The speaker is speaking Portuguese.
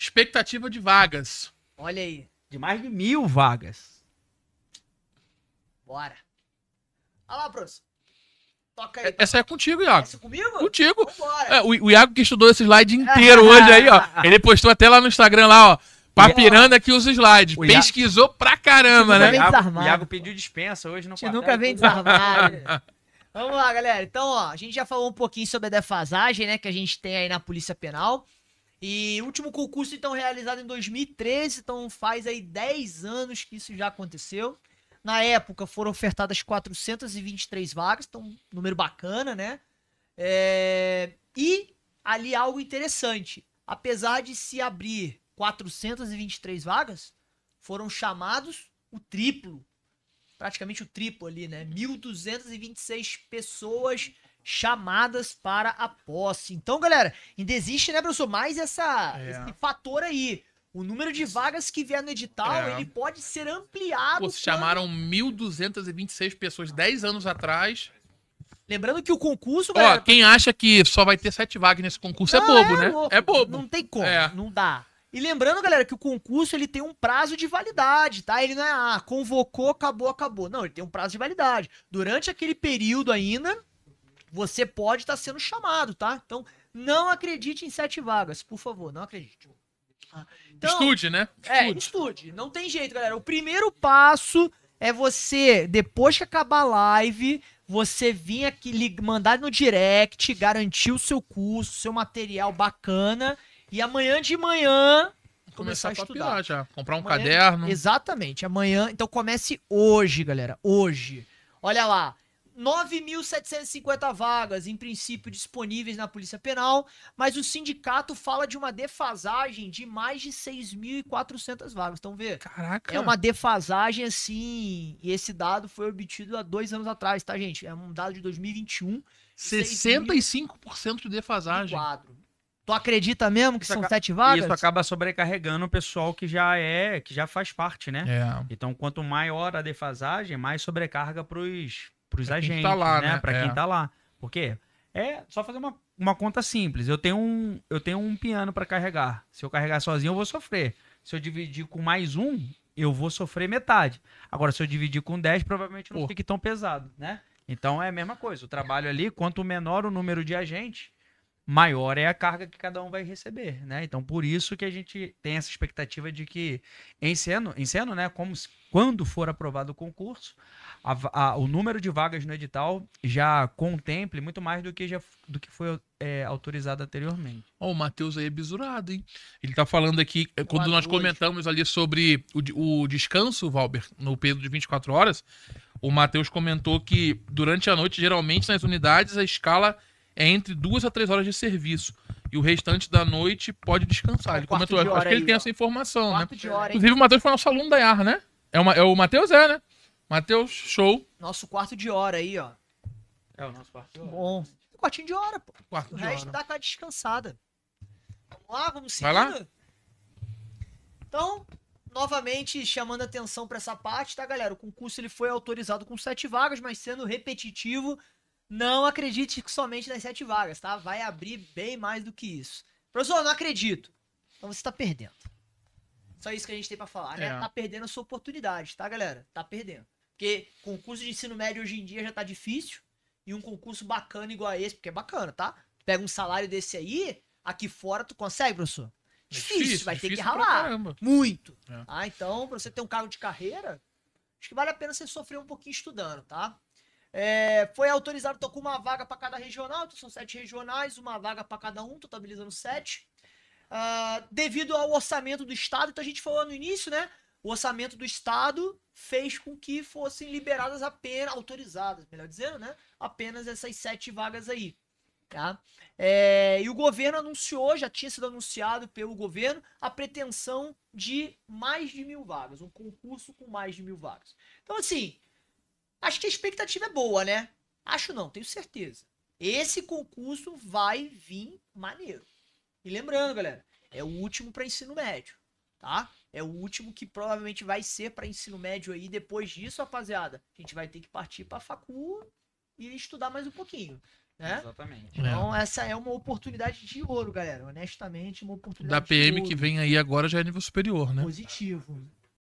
Expectativa de vagas. Olha aí. De mais de mil vagas. Bora. Olha lá, professor. Toca aí. É, essa é contigo, Iago. Essa é comigo? Contigo. É, o, o, Iago que estudou esse slide inteiro hoje aí, ó. Ele postou até lá no Instagram lá, ó. Papiranda que usa slide. O Pesquisou Iago... pra caramba, né? Iago, Iago pediu dispensa hoje no Você nunca vem desarmado. Vamos lá, galera. Então, ó, a gente já falou um pouquinho sobre a defasagem, né, que a gente tem aí na Polícia Penal. E último concurso, então, realizado em 2013, então faz aí 10 anos que isso já aconteceu. Na época foram ofertadas 423 vagas, então um número bacana, né? É... E ali algo interessante, apesar de se abrir 423 vagas, foram chamados o triplo, praticamente o triplo ali, né? 1.226 pessoas chamadas para a posse. Então, galera, ainda existe, né, professor, mais essa, é. esse fator aí. O número de vagas que vier no edital, é. ele pode ser ampliado. Pô, se pra... chamaram 1.226 pessoas 10 anos atrás. Lembrando que o concurso, galera... Ó, tá- quem acha que só vai ter 7 vagas nesse concurso é bobo, é né? Louco. É bobo. Não tem como, é. não dá. E lembrando, galera, que o concurso ele tem um prazo de validade, tá? Ele não é, ah, convocou, acabou, acabou. Não, ele tem um prazo de validade. Durante aquele período ainda, você pode estar tá sendo chamado, tá? Então, não acredite em sete vagas, por favor, não acredite. então, estude, né? É, estude. É, estude. Não tem jeito, galera. O primeiro passo é você, depois que acabar a live, você vir aqui mandar no direct, garantir o seu curso, seu material bacana. E amanhã de manhã. Começar, começar a estudar. já. Comprar um amanhã, caderno. Exatamente. Amanhã. Então comece hoje, galera. Hoje. Olha lá. 9.750 vagas, em princípio, disponíveis na Polícia Penal, mas o sindicato fala de uma defasagem de mais de 6.400 vagas. Então, vê. Caraca. É uma defasagem assim. E esse dado foi obtido há dois anos atrás, tá, gente? É um dado de 2021. 65% de defasagem. Quadro. Tu acredita mesmo que isso são sete vagas? Isso acaba sobrecarregando o pessoal que já é, que já faz parte, né? É. Então, quanto maior a defasagem, mais sobrecarga pros para os é tá agentes, tá lá, né? né? Para é. quem tá lá. Porque é só fazer uma, uma conta simples. Eu tenho um, eu tenho um piano para carregar. Se eu carregar sozinho, eu vou sofrer. Se eu dividir com mais um, eu vou sofrer metade. Agora, se eu dividir com 10, provavelmente não Pô. fique tão pesado, né? Então é a mesma coisa. O trabalho ali, quanto menor o número de agentes, maior é a carga que cada um vai receber, né? Então, por isso que a gente tem essa expectativa de que, em sendo, em né, como quando for aprovado o concurso, a, a, o número de vagas no edital já contemple muito mais do que, já, do que foi é, autorizado anteriormente. Ó, oh, o Matheus aí é bizurado, hein? Ele tá falando aqui, é, quando nós comentamos ali sobre o, o descanso, Valber, no período de 24 horas, o Matheus comentou que durante a noite, geralmente nas unidades, a escala é entre duas a três horas de serviço. E o restante da noite pode descansar. Ele comentou, de acho que aí, ele ó. tem essa informação, né? Quarto né? Hora, Inclusive, o Matheus foi nosso aluno da IAR, né? É, uma, é o Matheus, é, né? Matheus, show. Nosso quarto de hora aí, ó. É o nosso quarto de hora. Bom. quartinho de hora, pô. Quarto o de resto hora. dá aquela descansada. Vamos lá, vamos seguir. Vai lá? Então, novamente chamando atenção para essa parte, tá, galera? O concurso ele foi autorizado com sete vagas, mas sendo repetitivo, não acredite somente nas sete vagas, tá? Vai abrir bem mais do que isso. Professor, não acredito. Então você está perdendo. Só isso que a gente tem para falar, né? É. Tá perdendo a sua oportunidade, tá, galera? Tá perdendo. Porque concurso de ensino médio hoje em dia já tá difícil. E um concurso bacana igual a esse, porque é bacana, tá? Tu pega um salário desse aí, aqui fora tu consegue, professor? É difícil, difícil, vai difícil ter que ralar. Muito. É. Ah, então, pra você ter um cargo de carreira, acho que vale a pena você sofrer um pouquinho estudando, tá? É, foi autorizado, tô com uma vaga para cada regional, então são sete regionais, uma vaga para cada um, totalizando sete. Uh, devido ao orçamento do Estado, então a gente falou no início, né? O orçamento do Estado fez com que fossem liberadas apenas, autorizadas, melhor dizendo, né? Apenas essas sete vagas aí. Tá? É, e o governo anunciou, já tinha sido anunciado pelo governo, a pretensão de mais de mil vagas, um concurso com mais de mil vagas. Então, assim, Acho que a expectativa é boa, né? Acho não, tenho certeza. Esse concurso vai vir maneiro. E lembrando, galera, é o último para ensino médio, tá? É o último que provavelmente vai ser para ensino médio aí. Depois disso, rapaziada, a gente vai ter que partir para facu e estudar mais um pouquinho. Né? Exatamente. Então, é. essa é uma oportunidade de ouro, galera. Honestamente, uma oportunidade. Da PM que vem aí agora já é nível superior, né? Positivo.